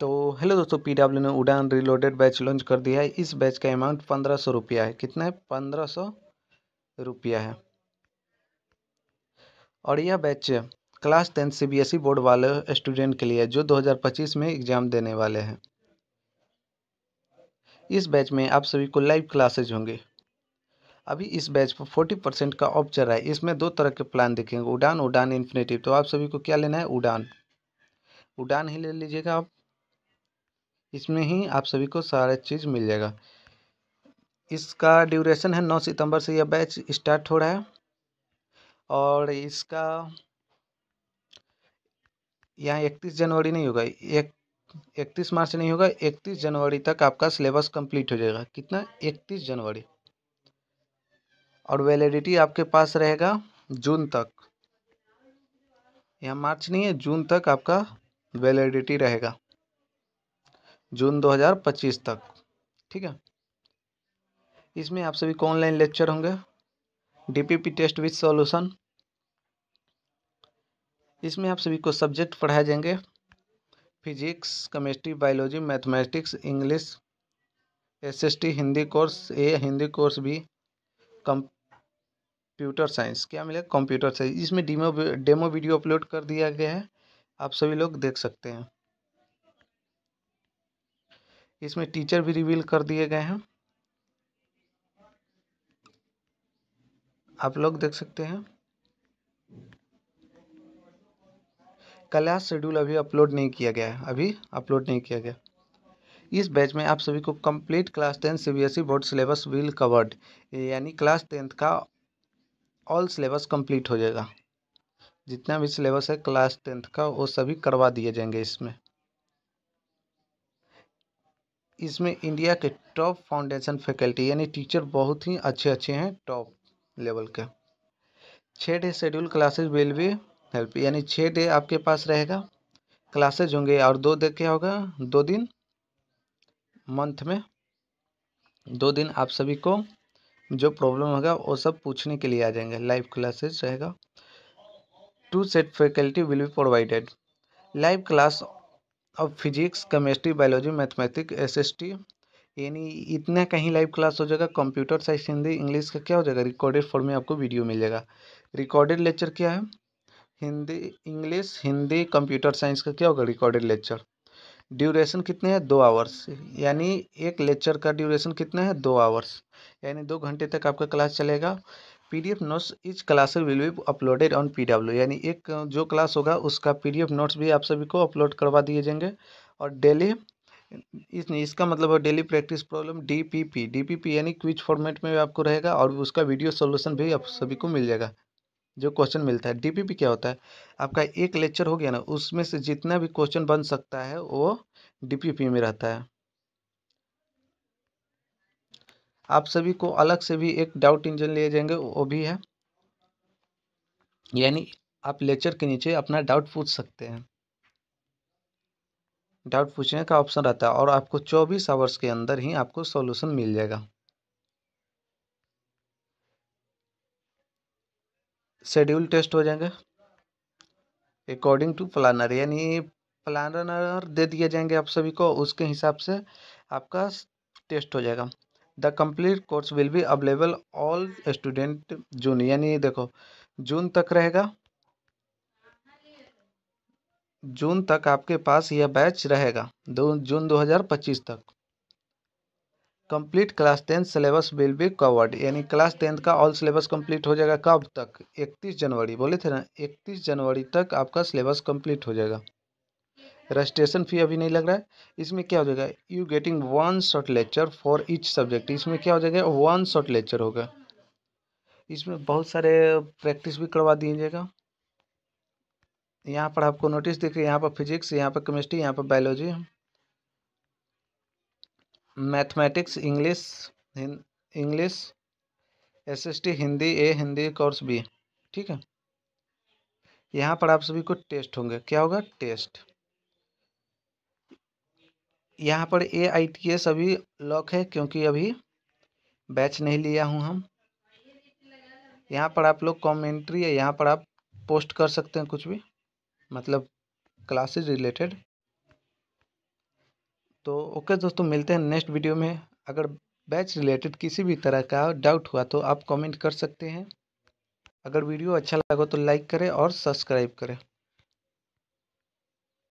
तो हेलो दोस्तों P W ने उड़ान रिलोडेड बैच लॉन्च कर दिया है इस बैच का अमाउंट पंद्रह सौ रुपया है कितना है पंद्रह सौ रुपया है और यह batch class tenth C B S E board वाले स्टूडेंट के लिए जो 2025 में एग्ज़ाम देने वाले हैं इस बैच में आप सभी को लाइव क्लासेज होंगे अभी इस बैच पर फोर्टी परसेंट का ऑफ चल रहा है इसमें दो तरह के प्लान देखेंगे उड़ान उड़ान इन्फिनेटिव तो आप सभी को क्या लेना है उड़ान उड़ान ही ले लीजिएगा आप इसमें ही आप सभी को सारा चीज़ मिल जाएगा इसका ड्यूरेशन है नौ सितंबर से यह बैच स्टार्ट हो रहा है और इसका यहाँ इकतीस जनवरी नहीं होगा एक इकतीस मार्च नहीं होगा इकतीस जनवरी तक आपका सिलेबस कंप्लीट हो जाएगा कितना इकतीस जनवरी और वैलिडिटी आपके पास रहेगा जून तक यहाँ मार्च नहीं है जून तक आपका वैलिडिटी रहेगा जून 2025 तक ठीक है इसमें आप सभी को ऑनलाइन लेक्चर होंगे डीपीपी टेस्ट विथ सॉल्यूशन इसमें आप सभी को सब्जेक्ट पढ़ाए जाएंगे physics chemistry biology mathematics English SST Hindi course A Hindi course B computer science क्या मिलेगा कंप्यूटर साइंस इसमें डेमो डेमो वीडियो अपलोड कर दिया गया है आप सभी लोग देख सकते हैं इसमें टीचर भी रिवील कर दिए गए हैं आप लोग देख सकते हैं क्लास शेड्यूल अभी अपलोड नहीं किया गया है अभी अपलोड नहीं किया गया इस बैच में आप सभी को complete class tenth CBSE board syllabus will covered यानी क्लास टेंथ का ऑल सिलेबस कंप्लीट हो जाएगा जितना भी सिलेबस है क्लास टेंथ का वो सभी करवा दिए जाएंगे इसमें इसमें इंडिया के टॉप फाउंडेशन फैकल्टी यानी टीचर बहुत ही अच्छे अच्छे हैं टॉप लेवल के छः day schedule classes will be help यानी छः डे आपके पास रहेगा क्लासेज होंगे और दो दे क्या होगा दो दिन मंथ में दो दिन आप सभी को जो प्रॉब्लम होगा वो सब पूछने के लिए आ जाएंगे लाइव क्लासेज रहेगा two set faculty will be provided live class अब physics chemistry biology mathematics S S T यानी इतना कहीं लाइव क्लास हो जाएगा कंप्यूटर साइंस हिंदी इंग्लिश का क्या हो जाएगा रिकॉर्डेड फॉर्म में आपको वीडियो मिल जाएगा रिकॉर्डेड लेक्चर क्या है Hindi English Hindi computer science का क्या होगा रिकॉर्डेड लेक्चर ड्यूरेशन कितने हैं दो आवर्स यानी एक लेक्चर का ड्यूरेशन कितना है दो आवर्स यानी दो घंटे तक आपका क्लास चलेगा PDF notes each class will be uploaded on PW यानी एक जो क्लास होगा उसका पीडीएफ नोट्स भी आप सभी को अपलोड करवा दिए जाएंगे और डेली इस इसका मतलब है daily practice problem DPP DPP यानी क्विज फॉर्मेट में आपको रहेगा और उसका वीडियो सोल्यूशन भी आप सभी को मिल जाएगा जो क्वेश्चन मिलता है डीपीपी क्या होता है आपका एक लेक्चर हो गया ना उसमें से जितना भी क्वेश्चन बन सकता है वो डीपीपी में रहता है आप सभी को अलग से भी एक डाउट इंजन लिए जाएंगे वो भी है यानी आप लेक्चर के नीचे अपना डाउट पूछ सकते हैं डाउट पूछने का ऑप्शन रहता है और आपको 24 आवर्स के अंदर ही आपको सॉल्यूशन मिल जाएगा शेड्यूल टेस्ट हो जाएंगे अकॉर्डिंग टू प्लानर यानी प्लानर दे दिए जाएंगे आप सभी को उसके हिसाब से आपका टेस्ट हो जाएगा the complete course will be available all student June यानी देखो जून तक रहेगा जून तक आपके पास यह बैच रहेगा दो जून 2025 तक complete class tenth syllabus will be covered यानी क्लास टेंथ का ऑल सिलेबस कंप्लीट हो जाएगा कब तक 31 जनवरी बोले थे ना 31 जनवरी तक आपका सिलेबस कंप्लीट हो जाएगा रजिस्ट्रेशन फ़ी अभी नहीं लग रहा है इसमें क्या हो जाएगा you getting one short lecture for each subject इसमें क्या हो जाएगा वन शॉर्ट लेक्चर होगा इसमें बहुत सारे प्रैक्टिस भी करवा दीजिएगा यहाँ पर आपको नोटिस दिख रही है यहाँ पर फिजिक्स यहाँ पर केमिस्ट्री यहाँ पर biology mathematics English English S S T Hindi A Hindi course B ठीक है यहाँ पर आप सभी को टेस्ट होंगे क्या होगा टेस्ट यहाँ पर ए आई टी एस अभी लॉक है क्योंकि अभी बैच नहीं लिया हूँ हम यहाँ पर आप लोग कमेंट्री है यहाँ पर आप पोस्ट कर सकते हैं कुछ भी मतलब क्लासेस रिलेटेड तो ओके दोस्तों मिलते हैं नेक्स्ट वीडियो में अगर बैच रिलेटेड किसी भी तरह का डाउट हुआ तो आप कमेंट कर सकते हैं अगर वीडियो अच्छा लगा तो लाइक करें और सब्सक्राइब करें